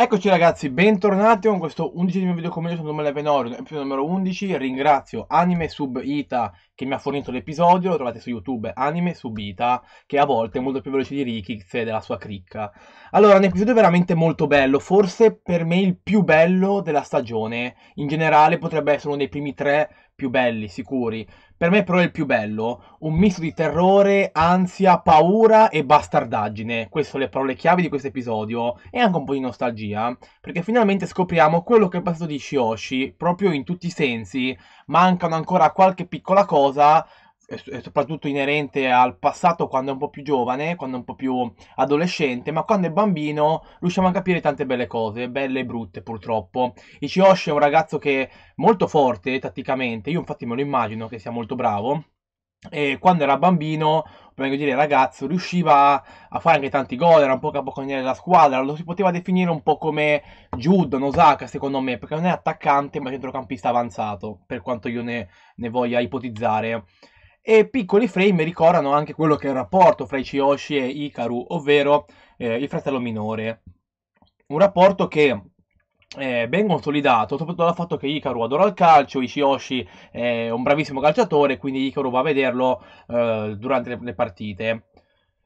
Eccoci ragazzi, bentornati con questo undicesimo video commento su Nome Venorium, episodio numero 11, ringrazio Anime Sub Ita che mi ha fornito l'episodio, lo trovate su YouTube, Anime Sub Ita, che a volte è molto più veloce di Rikix e della sua cricca. Allora, un episodio veramente molto bello, forse per me il più bello della stagione, in generale potrebbe essere uno dei primi tre più belli, sicuri. Per me però è il più bello, un misto di terrore, ansia, paura e bastardaggine. Queste sono le parole chiave di questo episodio e anche un po' di nostalgia, perché finalmente scopriamo quello che è passato di Shioshi, proprio in tutti i sensi. Mancano ancora qualche piccola cosa, è soprattutto inerente al passato quando è un po' più giovane, quando è un po' più adolescente, ma quando è bambino riusciamo a capire tante belle cose, belle e brutte purtroppo. Ichiyoshi è un ragazzo che è molto forte tatticamente, io infatti me lo immagino che sia molto bravo, e quando era bambino, per dire ragazzo, riusciva a fare anche tanti gol, era un po' capocannoniere della squadra, lo si poteva definire un po' come Judo, Nosaka secondo me, perché non è attaccante ma centrocampista avanzato, per quanto io ne, ne voglia ipotizzare e piccoli frame ricordano anche quello che è il rapporto fra i Chiyoshi e Ikaru, ovvero eh, il fratello minore. Un rapporto che è eh, ben consolidato, soprattutto dal fatto che Ikaru adora il calcio, Ichiyoshi è eh, un bravissimo calciatore, quindi Ikaru va a vederlo eh, durante le, le partite.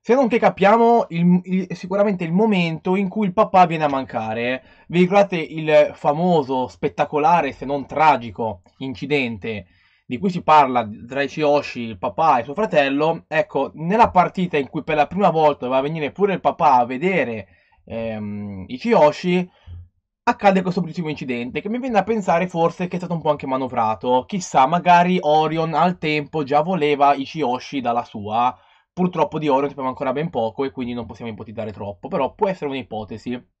Se non che capiamo il, il, sicuramente il momento in cui il papà viene a mancare. Vi ricordate il famoso, spettacolare, se non tragico, incidente di cui si parla tra i Ishiyoshi, il papà e suo fratello, ecco, nella partita in cui per la prima volta doveva venire pure il papà a vedere ehm, Ishiyoshi, accade questo bellissimo incidente che mi viene a pensare forse che è stato un po' anche manovrato. Chissà, magari Orion al tempo già voleva i Ishiyoshi dalla sua. Purtroppo di Orion sappiamo ancora ben poco e quindi non possiamo ipotizzare troppo, però può essere un'ipotesi.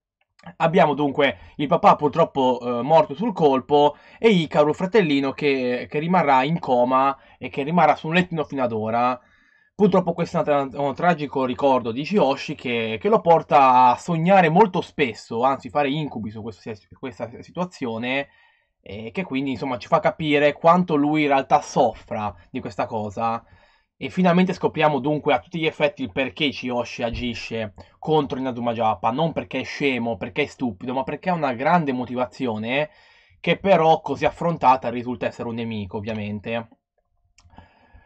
Abbiamo dunque il papà purtroppo eh, morto sul colpo e Icaru, fratellino, che, che, rimarrà in coma e che rimarrà sul lettino fino ad ora. Purtroppo questo è un, un tragico ricordo di Shiyoshi che, che, lo porta a sognare molto spesso, anzi fare incubi su questo, questa situazione e che quindi insomma ci fa capire quanto lui in realtà soffra di questa cosa. E finalmente scopriamo dunque a tutti gli effetti il perché Chiyoshi agisce contro Inazuma Giappa, non perché è scemo, perché è stupido, ma perché ha una grande motivazione che però così affrontata risulta essere un nemico, ovviamente.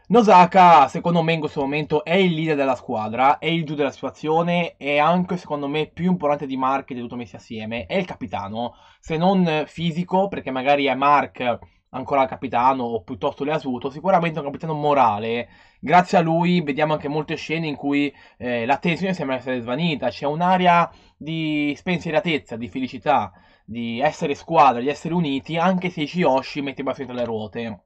Nosaka, secondo me in questo momento è il leader della squadra, è il giù della situazione, è anche secondo me più importante di Mark di tutto messi assieme, è il capitano, se non fisico, perché magari è Mark ancora capitano o piuttosto le Leasuto, sicuramente un capitano morale. Grazie a lui vediamo anche molte scene in cui eh, la tensione sembra essere svanita, c'è un'aria di spensieratezza, di felicità, di essere squadra, di essere uniti, anche se Ishiyoshi mette i tra le ruote.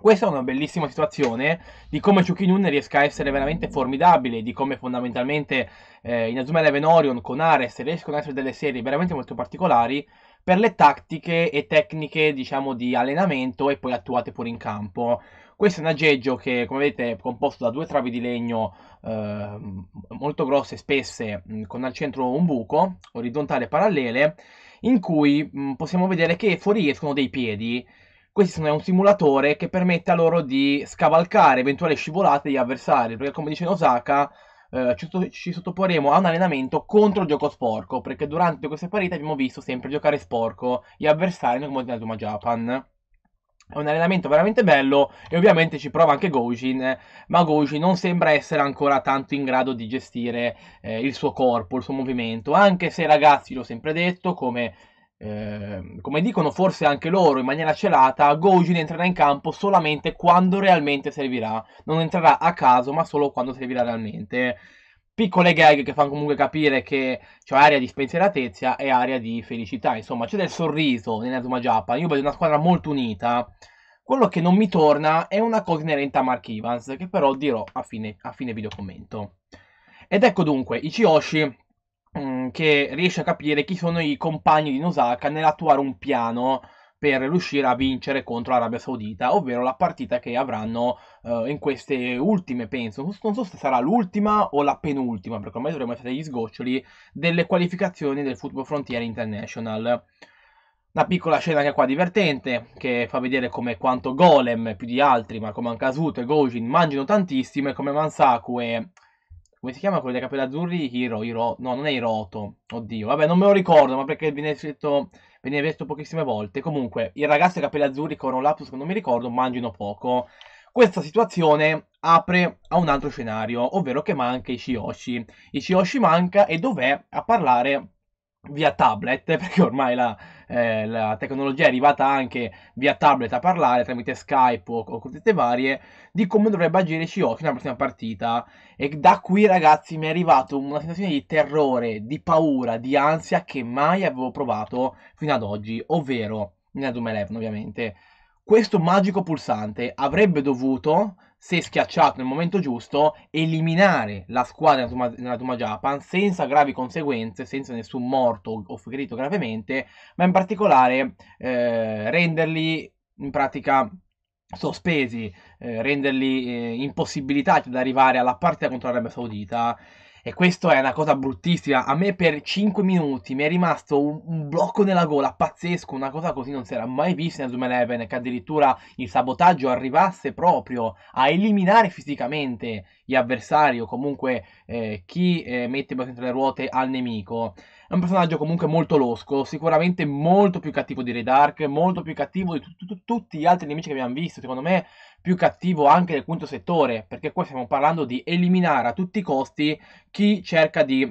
Questa è una bellissima situazione di come Chukinun riesca a essere veramente formidabile, di come fondamentalmente eh, Inazuma Eleven Orion con Ares riescono a essere delle serie veramente molto particolari, per le tattiche e tecniche, diciamo, di allenamento e poi attuate pure in campo. Questo è un aggeggio che, come vedete, è composto da due travi di legno eh, molto grosse e spesse, con al centro un buco, orizzontale e parallele, in cui mh, possiamo vedere che fuoriescono dei piedi. Questo è un simulatore che permette a loro di scavalcare eventuali scivolate di avversari, perché come dice Osaka, eh, ci, sottoporremo a un allenamento contro il gioco sporco, perché durante queste partite abbiamo visto sempre giocare sporco gli avversari nel Mondial Duma Japan. È un allenamento veramente bello e ovviamente ci prova anche Gojin, ma Gojin non sembra essere ancora tanto in grado di gestire eh, il suo corpo, il suo movimento, anche se ragazzi l'ho sempre detto, come Ehm, come dicono forse anche loro in maniera celata, Gojin entrerà in campo solamente quando realmente servirà. Non entrerà a caso, ma solo quando servirà realmente. Piccole gag che fanno comunque capire che c'è aria di spensieratezza e aria di felicità. Insomma, c'è del sorriso nell'Azuma Japan. Io vedo una squadra molto unita. Quello che non mi torna è una cosa inerente a Mark Evans, che però dirò a fine, a fine videocommento. Ed ecco dunque, Ichiyoshi Mm, che riesce a capire chi sono i compagni di Nosaka nell'attuare un piano per riuscire a vincere contro l'Arabia Saudita, ovvero la partita che avranno uh, in queste ultime, penso, non so se sarà l'ultima o la penultima, perché ormai dovremmo essere agli sgoccioli, delle qualificazioni del Football Frontier International. Una piccola scena anche qua divertente, che fa vedere come quanto Golem, più di altri, ma come anche Asuto e Gojin, mangiano tantissimo e come Mansaku e come si chiama quello dei capelli azzurri? Hiro, Hiro, no, non è Hiroto. Oddio, vabbè, non me lo ricordo, ma perché viene scritto, viene detto pochissime volte. Comunque, il ragazzo dei capelli azzurri con un lapsus che non mi ricordo, mangino poco. Questa situazione apre a un altro scenario, ovvero che manca Ishiyoshi. Ishiyoshi manca e dov'è a parlare via tablet, perché ormai la, eh, la, tecnologia è arrivata anche via tablet a parlare tramite Skype o, o tutte varie, di come dovrebbe agire Shiok nella prossima partita. E da qui, ragazzi, mi è arrivata una sensazione di terrore, di paura, di ansia che mai avevo provato fino ad oggi, ovvero nella Doom 11, ovviamente. Questo magico pulsante avrebbe dovuto se schiacciato nel momento giusto, eliminare la squadra nella Duma Japan senza gravi conseguenze, senza nessun morto o ferito gravemente, ma in particolare eh, renderli in pratica sospesi, eh, renderli eh, impossibilitati ad arrivare alla partita contro l'Arabia Saudita e questo è una cosa bruttissima. A me per 5 minuti mi è rimasto un, un blocco nella gola pazzesco. Una cosa così non si era mai vista nel 2011. Che addirittura il sabotaggio arrivasse proprio a eliminare fisicamente gli avversari o comunque eh, chi eh, mette dentro le ruote al nemico. È un personaggio comunque molto losco, sicuramente molto più cattivo di Ray Dark, molto più cattivo di tutti gli altri nemici che abbiamo visto, secondo me più cattivo anche del quinto settore, perché qua stiamo parlando di eliminare a tutti i costi chi cerca di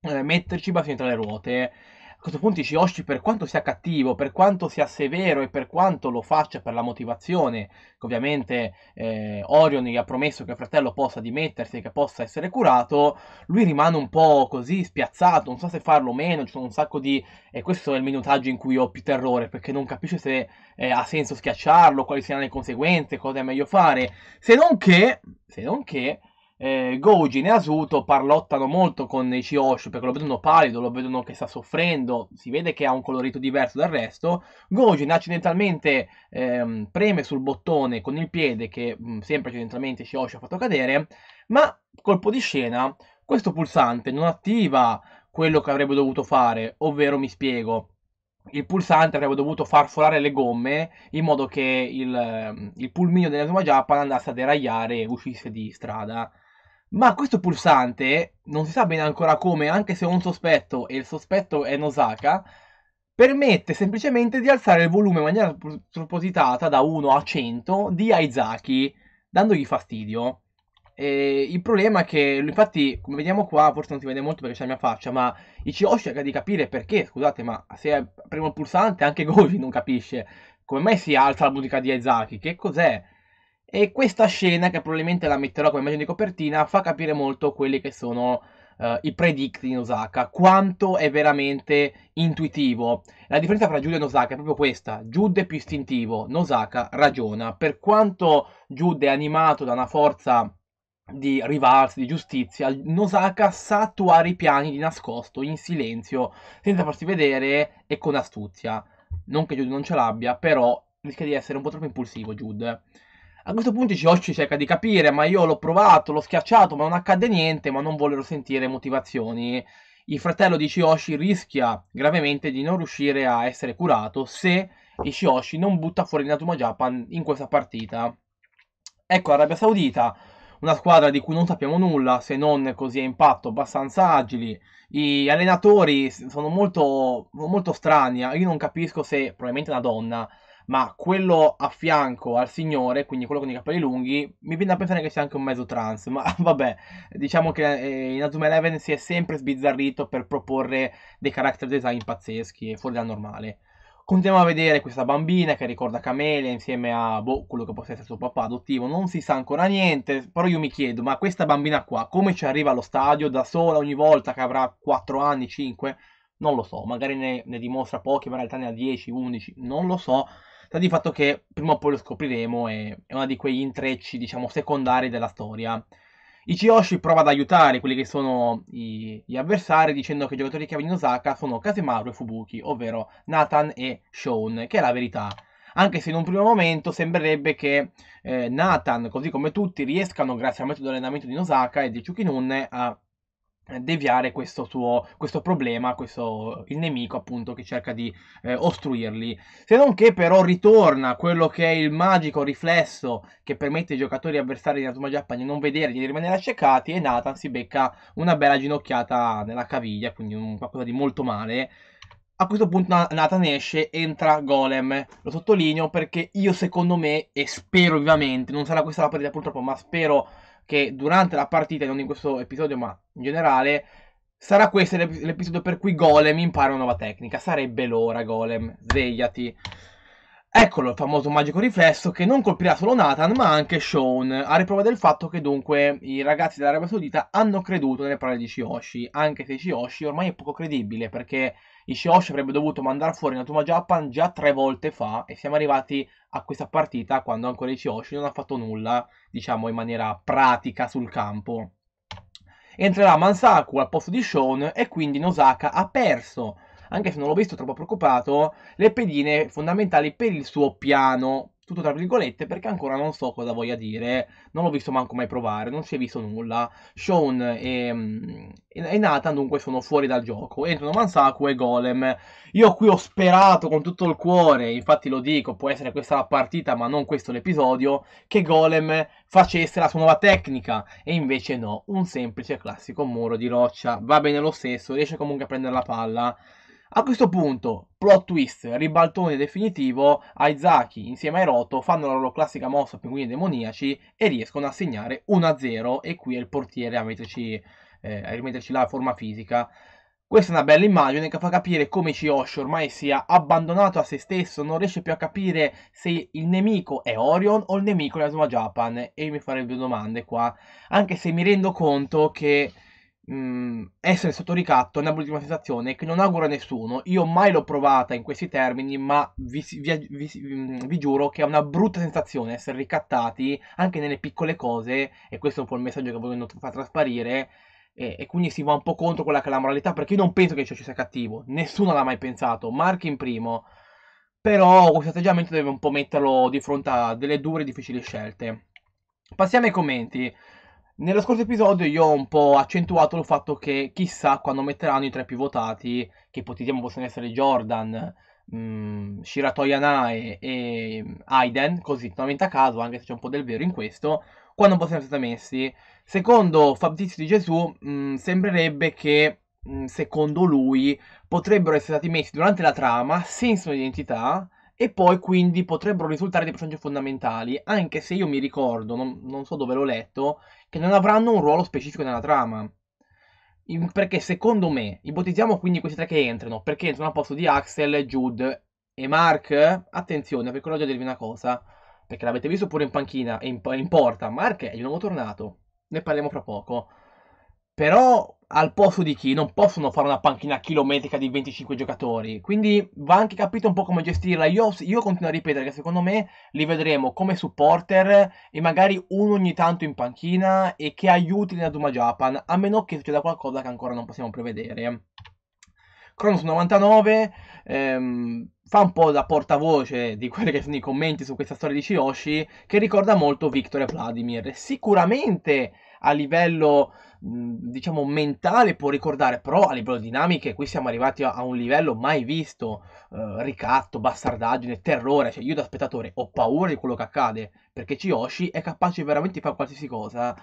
eh, metterci i bastoni tra le ruote a questo punto Ishioshi per quanto sia cattivo, per quanto sia severo e per quanto lo faccia per la motivazione che ovviamente eh, Orion gli ha promesso che il fratello possa dimettersi e che possa essere curato, lui rimane un po' così spiazzato, non so se farlo o meno, ci sono un sacco di... e questo è il minutaggio in cui ho più terrore perché non capisce se eh, ha senso schiacciarlo, quali siano le conseguenze, cosa è meglio fare, se non che... Se non che eh, Goji e Asuto parlottano molto con i Ichiyoshi perché lo vedono pallido, lo vedono che sta soffrendo, si vede che ha un colorito diverso dal resto. Gojin accidentalmente ehm, preme sul bottone con il piede che mh, mm, sempre accidentalmente Ichiyoshi ha fatto cadere, ma colpo di scena, questo pulsante non attiva quello che avrebbe dovuto fare, ovvero mi spiego il pulsante avrebbe dovuto far forare le gomme in modo che il, mm, il pulmino dell'Asuma Japan andasse a deragliare e uscisse di strada. Ma questo pulsante, non si sa bene ancora come, anche se ho un sospetto e il sospetto è Nosaka, permette semplicemente di alzare il volume in maniera propositata da 1 a 100 di Aizaki, dandogli fastidio. E il problema è che, infatti, come vediamo qua, forse non si vede molto perché c'è la mia faccia, ma Ichigo cerca di capire perché, scusate, ma se premo il pulsante anche Goji non capisce come mai si alza la musica di Aizaki, che cos'è? E questa scena, che probabilmente la metterò come immagine di copertina, fa capire molto quelli che sono uh, i predict in Osaka, quanto è veramente intuitivo. La differenza tra Jude e Nosaka è proprio questa, Jude è più istintivo, Nosaka ragiona. Per quanto Jude è animato da una forza di rivalsi, di giustizia, Nosaka sa attuare i piani di nascosto, in silenzio, senza farsi vedere e con astuzia. Non che Jude non ce l'abbia, però rischia di essere un po' troppo impulsivo Jude. A questo punto Joshi cerca di capire, ma io l'ho provato, l'ho schiacciato, ma non accade niente, ma non voglio sentire motivazioni. Il fratello di Shiyoshi rischia gravemente di non riuscire a essere curato se Shiyoshi non butta fuori Natuma Japan in questa partita. Ecco Arabia Saudita, una squadra di cui non sappiamo nulla se non così a impatto, abbastanza agili. Gli allenatori sono molto, molto strani. Ah, io non capisco se probabilmente una donna ma quello a fianco al signore, quindi quello con i capelli lunghi, mi viene da pensare che sia anche un mezzo trans, ma vabbè, diciamo che eh, in Azuma Eleven si è sempre sbizzarrito per proporre dei character design pazzeschi e fuori dal normale. Continuiamo a vedere questa bambina che ricorda Camelia insieme a boh, quello che possa essere suo papà adottivo, non si sa ancora niente, però io mi chiedo, ma questa bambina qua come ci arriva allo stadio da sola ogni volta che avrà 4 anni, 5? Non lo so, magari ne, ne dimostra pochi, ma in realtà ne ha 10, 11, non lo so, sta di fatto che prima o poi lo scopriremo e è uno di quegli intrecci, diciamo, secondari della storia. Ichiyoshi prova ad aiutare quelli che sono i, gli avversari dicendo che i giocatori chiave di Osaka sono Kasemaru e Fubuki, ovvero Nathan e Shone, che è la verità. Anche se in un primo momento sembrerebbe che eh, Nathan, così come tutti, riescano, grazie al metodo di allenamento di Nosaka e di Chukinun, a eh, deviare questo suo questo problema, questo, il nemico appunto che cerca di eh, ostruirli. Se non che però ritorna quello che è il magico riflesso che permette ai giocatori avversari di Natuma Japan di non vedere, di rimanere accecati e Nathan si becca una bella ginocchiata nella caviglia, quindi un, qualcosa di molto male. A questo punto Nathan esce, entra Golem, lo sottolineo perché io secondo me, e spero vivamente, non sarà questa la partita purtroppo, ma spero che durante la partita, non in questo episodio ma in generale, sarà questo l'ep- l'episodio per cui Golem impara una nuova tecnica. Sarebbe l'ora, Golem, svegliati. Eccolo il famoso magico riflesso che non colpirà solo Nathan ma anche Sean, a riprova del fatto che dunque i ragazzi dell'Arabia Saudita hanno creduto nelle parole di Shioshi, anche se Shioshi ormai è poco credibile perché Ishioshi avrebbe dovuto mandare fuori Natuma Japan già tre volte fa e siamo arrivati a questa partita quando ancora Ishioshi non ha fatto nulla, diciamo in maniera pratica sul campo. Entrerà Mansaku al posto di Sean e quindi Nosaka ha perso, anche se non l'ho visto troppo preoccupato, le pedine fondamentali per il suo piano tutto tra virgolette, perché ancora non so cosa voglia dire, non l'ho visto manco mai provare, non si è visto nulla. Sean e, mm, e Nathan dunque sono fuori dal gioco, entrano Mansaku e Golem. Io qui ho sperato con tutto il cuore, infatti lo dico, può essere questa la partita, ma non questo l'episodio, che Golem facesse la sua nuova tecnica, e invece no, un semplice classico muro di roccia, va bene lo stesso, riesce comunque a prendere la palla a questo punto, plot twist, ribaltone definitivo, Aizaki insieme a Hiroto fanno la loro classica mossa pinguini demoniaci e riescono a segnare 1-0 e qui è il portiere a, metterci, eh, a rimetterci la forma fisica. Questa è una bella immagine che fa capire come Chiyoshi ormai sia abbandonato a se stesso, non riesce più a capire se il nemico è Orion o il nemico è Asuma Japan e io mi farei due domande qua, anche se mi rendo conto che mh, mm, essere sotto ricatto è una bruttissima sensazione che non auguro a nessuno. Io mai l'ho provata in questi termini, ma vi, vi, vi, mm, vi, giuro che è una brutta sensazione essere ricattati anche nelle piccole cose, e questo è un po' il messaggio che vogliono far trasparire. E, e, quindi si va un po' contro quella che è la moralità, perché io non penso che ciò ci sia cattivo, nessuno l'ha mai pensato, Marchi in primo. Però questo atteggiamento deve un po' metterlo di fronte a delle dure e difficili scelte. Passiamo ai commenti. Nello scorso episodio io ho un po' accentuato il fatto che chissà quando metteranno i tre più votati, che ipotizziamo possono essere Jordan, mh, mm, Shiratoyanae e mm, Aiden, così totalmente a caso, anche se c'è un po' del vero in questo, quando possono essere messi. Secondo Fabrizio di Gesù, mh, mm, sembrerebbe che, mh, secondo lui, potrebbero essere stati messi durante la trama, senza un'identità, e poi quindi potrebbero risultare dei personaggi fondamentali, anche se io mi ricordo, non, non so dove l'ho letto, che non avranno un ruolo specifico nella trama. In, perché secondo me, ipotizziamo quindi questi tre che entrano, perché entrano al posto di Axel, Jude e Mark, attenzione, perché voglio dirvi una cosa, perché l'avete visto pure in panchina e in, in porta, Mark è di nuovo tornato, ne parliamo fra poco però al posto di chi non possono fare una panchina chilometrica di 25 giocatori. Quindi va anche capito un po' come gestirla. Io, io, continuo a ripetere che secondo me li vedremo come supporter e magari uno ogni tanto in panchina e che aiuti nella Duma Japan, a meno che succeda qualcosa che ancora non possiamo prevedere. Cronos 99 ehm, fa un po' da portavoce di quelli che sono i commenti su questa storia di Shiroshi che ricorda molto Victor e Vladimir. Sicuramente a livello diciamo mentale può ricordare però a livello dinamiche qui siamo arrivati a, un livello mai visto eh, ricatto, bastardaggine, terrore cioè io da spettatore ho paura di quello che accade perché Chiyoshi è capace veramente di fare qualsiasi cosa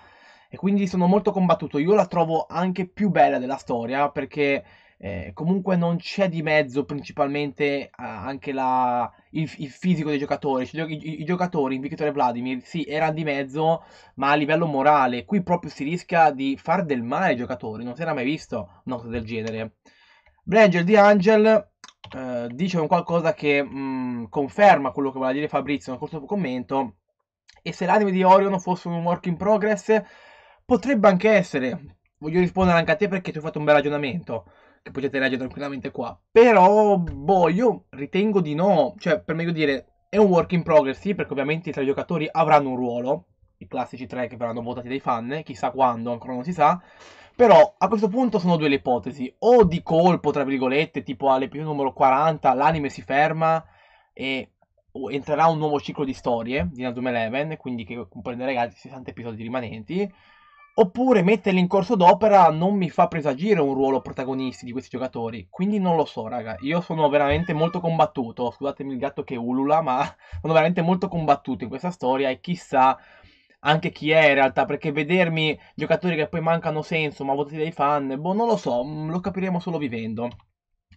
e quindi sono molto combattuto io la trovo anche più bella della storia perché eh, comunque non c'è di mezzo principalmente anche la, il, il, fisico dei giocatori. Cioè, i, i, giocatori in Victor e Vladimir sì, erano di mezzo, ma a livello morale. Qui proprio si rischia di far del male ai giocatori. Non si era mai visto una cosa del genere. Blanger di Angel eh, dice un qualcosa che mh, mm, conferma quello che voleva dire Fabrizio nel corso del commento. E se l'anime di Orion fosse un work in progress, potrebbe anche essere. Voglio rispondere anche a te perché tu hai fatto un bel ragionamento che potete leggere tranquillamente qua. Però, boh, io ritengo di no. Cioè, per meglio dire, è un work in progress, sì, perché ovviamente i tre giocatori avranno un ruolo. I classici tre che verranno votati dai fan, chissà quando, ancora non si sa. Però a questo punto sono due le ipotesi. O di colpo, tra virgolette, tipo all'episodio numero 40, l'anime si ferma e entrerà un nuovo ciclo di storie di Nazum Eleven, quindi che comprenderà i 60 episodi rimanenti. Oppure metterli in corso d'opera non mi fa presagire un ruolo protagonisti di questi giocatori. Quindi non lo so, raga. Io sono veramente molto combattuto. Scusatemi il gatto che ulula, ma sono veramente molto combattuto in questa storia e chissà anche chi è in realtà, perché vedermi giocatori che poi mancano senso, ma votati dai fan, boh, non lo so, mm, lo capiremo solo vivendo.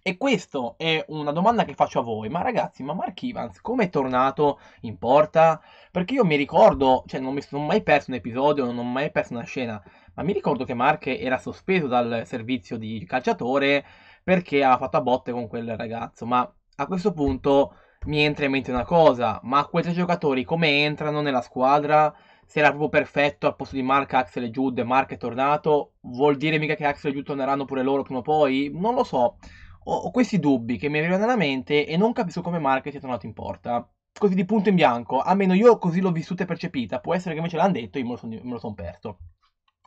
E questa è una domanda che faccio a voi, ma ragazzi, ma Mark Evans come è tornato in porta? Perché io mi ricordo, cioè non mi sono mai perso un episodio, non ho mai perso una scena, ma mi ricordo che Mark era sospeso dal servizio di calciatore perché ha fatto a botte con quel ragazzo, ma a questo punto mi entra in mente una cosa, ma quei tre giocatori come entrano nella squadra? Se era proprio perfetto al posto di Mark, Axel e Jude, Mark è tornato, vuol dire mica che Axel e Jude torneranno pure loro prima o poi? Non lo so ho questi dubbi che mi arrivano alla mente e non capisco come Marquez sia tornato in porta. Così di punto in bianco, almeno io così l'ho vissuta e percepita, può essere che invece l'hanno detto e io me lo sono perso.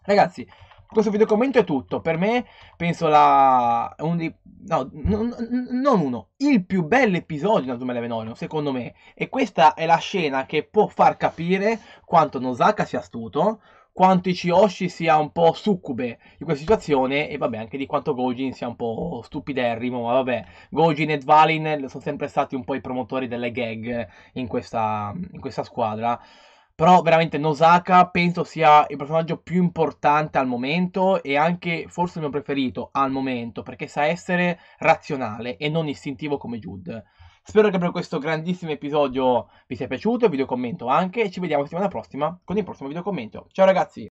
Ragazzi, questo video commento è tutto, per me penso la... Un di... no, non uno, il più bel episodio del 2009, secondo me, e questa è la scena che può far capire quanto Nosaka sia astuto, quanto Ichiyoshi sia un po' succube di questa situazione e vabbè anche di quanto Gojin sia un po' stupiderrimo, ma vabbè, Gojin e Dvalin sono sempre stati un po' i promotori delle gag in questa, in questa squadra. Però veramente Nosaka penso sia il personaggio più importante al momento e anche forse il mio preferito al momento perché sa essere razionale e non istintivo come Jude. Spero che per questo grandissimo episodio vi sia piaciuto, video commento anche e ci vediamo settimana prossima con il prossimo video commento. Ciao ragazzi!